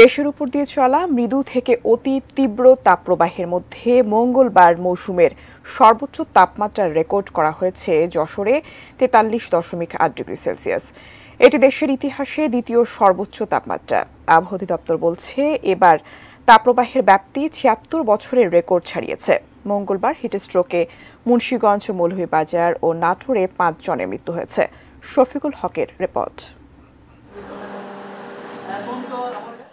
দেশের উপর দিয়ে চলা মৃদু থেকে অতি তীব্র তাপপ্রবাহের মধ্যে মঙ্গলবার মৌসুমের সর্বোচ্চ তাপমাত্রার রেকর্ড করা হয়েছে যশোরে তেতাল্লিশ দশমিক আট ডিগ্রি সেলসিয়াস এটি দেশের ইতিহাসে দ্বিতীয় সর্বোচ্চ তাপমাত্রা আবহাওয়া দপ্তর বলছে এবার তাপপ্রবাহের ব্যাপ্তি ছিয়াত্তর বছরের রেকর্ড ছাড়িয়েছে মঙ্গলবার হিটস্ট্রোকে মুন্সীগঞ্জ মৌলভী বাজার ও নাটোরে পাঁচজনের মৃত্যু হয়েছে শফিকুল হকের রিপোর্ট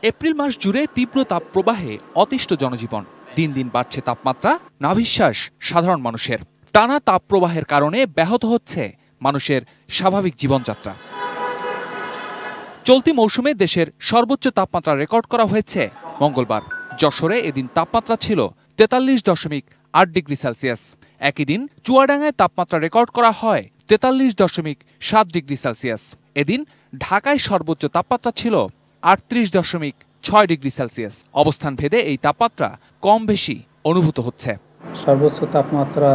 এপ্রিল মাস জুড়ে তীব্র তাপপ্রবাহে অতিষ্ঠ জনজীবন দিন দিন বাড়ছে তাপমাত্রা নাভিশ্বাস সাধারণ মানুষের টানা তাপপ্রবাহের কারণে ব্যাহত হচ্ছে মানুষের স্বাভাবিক জীবনযাত্রা চলতি মৌসুমে দেশের সর্বোচ্চ তাপমাত্রা রেকর্ড করা হয়েছে মঙ্গলবার যশোরে এদিন তাপমাত্রা ছিল তেতাল্লিশ দশমিক আট ডিগ্রি সেলসিয়াস একই দিন চুয়াডাঙ্গায় তাপমাত্রা রেকর্ড করা হয় তেতাল্লিশ দশমিক সাত ডিগ্রি সেলসিয়াস এদিন ঢাকায় সর্বোচ্চ তাপমাত্রা ছিল আটত্রিশ দশমিক ছয় ডিগ্রি সেলসিয়াস অবস্থান ভেদে এই তাপমাত্রা কম বেশি অনুভূত হচ্ছে সর্বোচ্চ তাপমাত্রা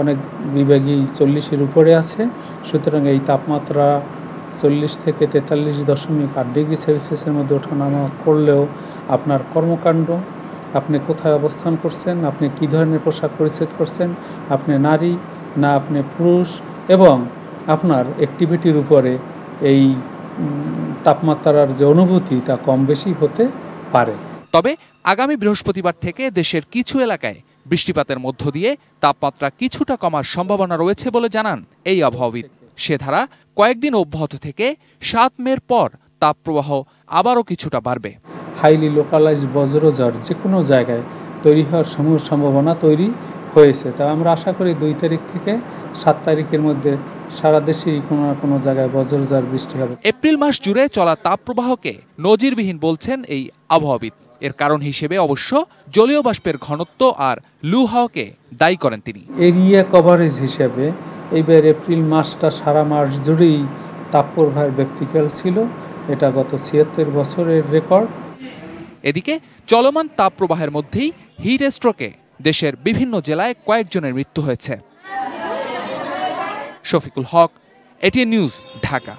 অনেক বিভাগই চল্লিশের উপরে আছে সুতরাং এই তাপমাত্রা চল্লিশ থেকে তেতাল্লিশ দশমিক আট ডিগ্রি সেলসিয়াসের মধ্যে ওঠানামা করলেও আপনার কর্মকাণ্ড আপনি কোথায় অবস্থান করছেন আপনি কি ধরনের পোশাক পরিচ্ছেদ করছেন আপনি নারী না আপনি পুরুষ এবং আপনার অ্যাক্টিভিটির উপরে এই তাপমাত্রার যে অনুভূতি তা কম বেশি হতে পারে তবে আগামী বৃহস্পতিবার থেকে দেশের কিছু এলাকায় বৃষ্টিপাতের মধ্য দিয়ে তাপমাত্রা কিছুটা কমার সম্ভাবনা রয়েছে বলে জানান এই আবহাওয়াবিদ সে ধারা কয়েকদিন অব্যাহত থেকে সাত মের পর তাপপ্রবাহ আবারও কিছুটা বাড়বে হাইলি লোকালাইজ বজ্রঝড় যে কোনো জায়গায় তৈরি হওয়ার সময় সম্ভাবনা তৈরি হয়েছে তা আমরা আশা করি দুই তারিখ থেকে সাত তারিখের মধ্যে সারা কোনো না কোনো জায়গায় বজ্রঝড় বৃষ্টি হবে এপ্রিল মাস জুড়ে চলা তাপপ্রবাহকে নজিরবিহীন বলছেন এই আবহাওয়াবিদ এর কারণ হিসেবে অবশ্য জলীয় বাষ্পের ঘনত্ব আর লু হাওয়াকে দায়ী করেন তিনি এরিয়া কভারেজ হিসেবে এইবার এপ্রিল মাসটা সারা মাস জুড়েই তাপপ্রবাহের ব্যক্তিকাল ছিল এটা গত ছিয়াত্তর বছরের রেকর্ড এদিকে চলমান তাপপ্রবাহের মধ্যেই হিট স্ট্রোকে দেশের বিভিন্ন জেলায় কয়েকজনের মৃত্যু হয়েছে শফিকুল হক এটিএন নিউজ ঢাকা